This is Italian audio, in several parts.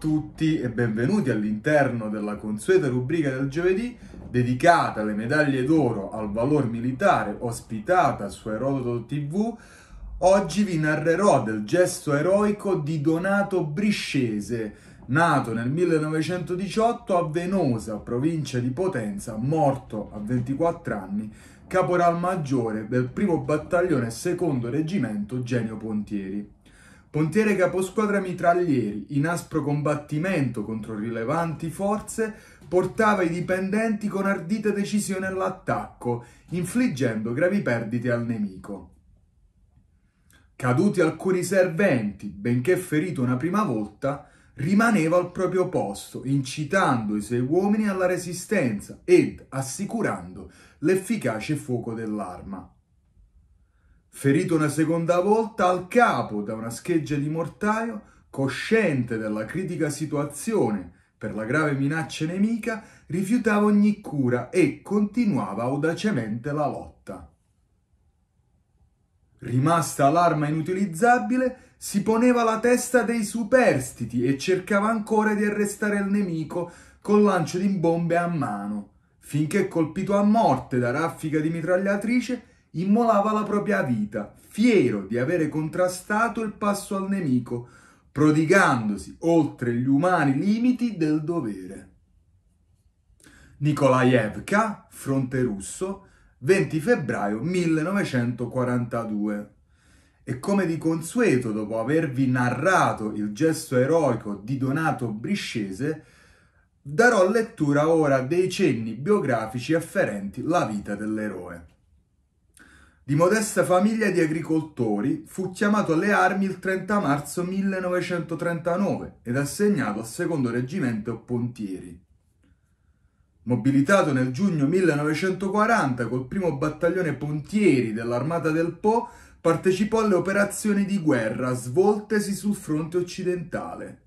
tutti e benvenuti all'interno della consueta rubrica del giovedì dedicata alle medaglie d'oro al valor militare ospitata su Erodoto TV. Oggi vi narrerò del gesto eroico di Donato Briscese, nato nel 1918 a Venosa, provincia di Potenza, morto a 24 anni, caporal maggiore del primo battaglione secondo reggimento Genio Pontieri. Pontiere caposquadra mitraglieri, in aspro combattimento contro rilevanti forze, portava i dipendenti con ardita decisione all'attacco, infliggendo gravi perdite al nemico. Caduti alcuni serventi, benché ferito una prima volta, rimaneva al proprio posto, incitando i suoi uomini alla resistenza ed assicurando l'efficace fuoco dell'arma. Ferito una seconda volta al capo da una scheggia di mortaio, cosciente della critica situazione per la grave minaccia nemica, rifiutava ogni cura e continuava audacemente la lotta. Rimasta l'arma inutilizzabile, si poneva alla testa dei superstiti e cercava ancora di arrestare il nemico col lancio di bombe a mano, finché colpito a morte da raffica di mitragliatrice immolava la propria vita, fiero di avere contrastato il passo al nemico, prodigandosi oltre gli umani limiti del dovere. Nikolaevka, fronte russo, 20 febbraio 1942. E come di consueto, dopo avervi narrato il gesto eroico di Donato Briscese, darò lettura ora dei cenni biografici afferenti la vita dell'eroe. Di modesta famiglia di agricoltori, fu chiamato alle armi il 30 marzo 1939 ed assegnato al secondo reggimento Pontieri. Mobilitato nel giugno 1940 col primo battaglione Pontieri dell'Armata del Po, partecipò alle operazioni di guerra svoltesi sul fronte occidentale.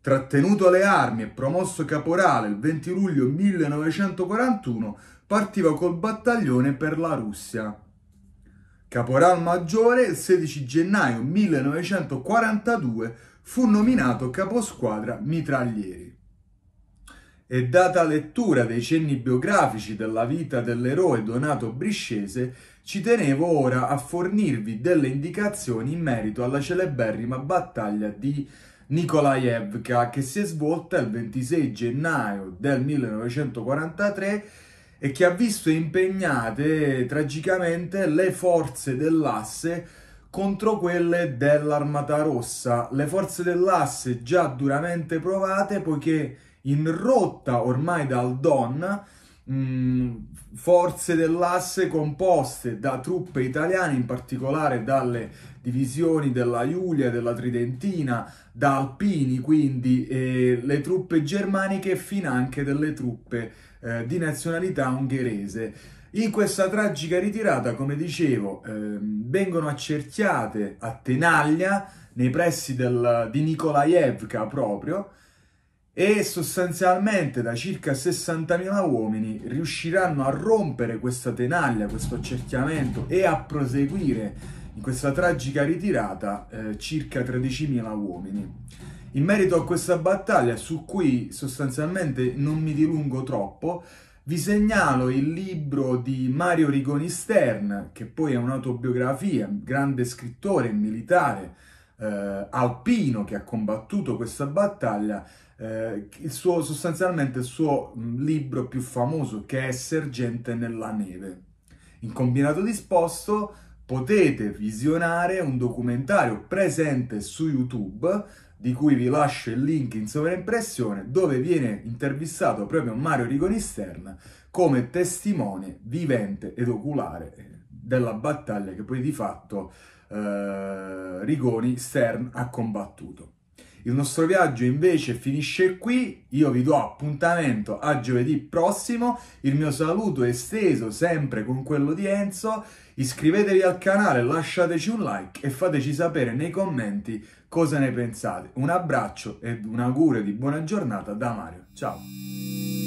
Trattenuto alle armi e promosso caporale il 20 luglio 1941, partiva col battaglione per la Russia. Caporal maggiore il 16 gennaio 1942 fu nominato caposquadra mitraglieri. E data lettura dei cenni biografici della vita dell'eroe Donato Briscese, ci tenevo ora a fornirvi delle indicazioni in merito alla celeberrima battaglia di Nikolaevka che si è svolta il 26 gennaio del 1943 e che ha visto impegnate tragicamente le forze dell'asse contro quelle dell'Armata Rossa. Le forze dell'asse già duramente provate poiché in rotta ormai dal Don mh, mm, forze dell'asse composte da truppe italiane, in particolare dalle divisioni della Iulia, della Tridentina, da alpini, quindi eh, le truppe germaniche e fin anche delle truppe eh, di nazionalità ungherese. In questa tragica ritirata, come dicevo, eh, vengono accerchiate a Tenaglia, nei pressi del, di Nikolaevka proprio, e sostanzialmente da circa 60.000 uomini riusciranno a rompere questa tenaglia, questo accerchiamento e a proseguire in questa tragica ritirata eh, circa 13.000 uomini. In merito a questa battaglia, su cui sostanzialmente non mi dilungo troppo, vi segnalo il libro di Mario Rigoni Stern, che poi è un'autobiografia, grande scrittore e militare, eh, alpino che ha combattuto questa battaglia, eh, il suo, sostanzialmente il suo mm, libro più famoso che è Sergente nella neve. In combinato disposto potete visionare un documentario presente su YouTube di cui vi lascio il link in sovraimpressione dove viene intervistato proprio Mario Rigoni Stern come testimone vivente ed oculare eh, della battaglia che poi di fatto eh, Rigoni Stern ha combattuto. Il nostro viaggio invece finisce qui, io vi do appuntamento a giovedì prossimo, il mio saluto è esteso sempre con quello di Enzo, iscrivetevi al canale, lasciateci un like e fateci sapere nei commenti cosa ne pensate. Un abbraccio ed un augurio di buona giornata da Mario, ciao!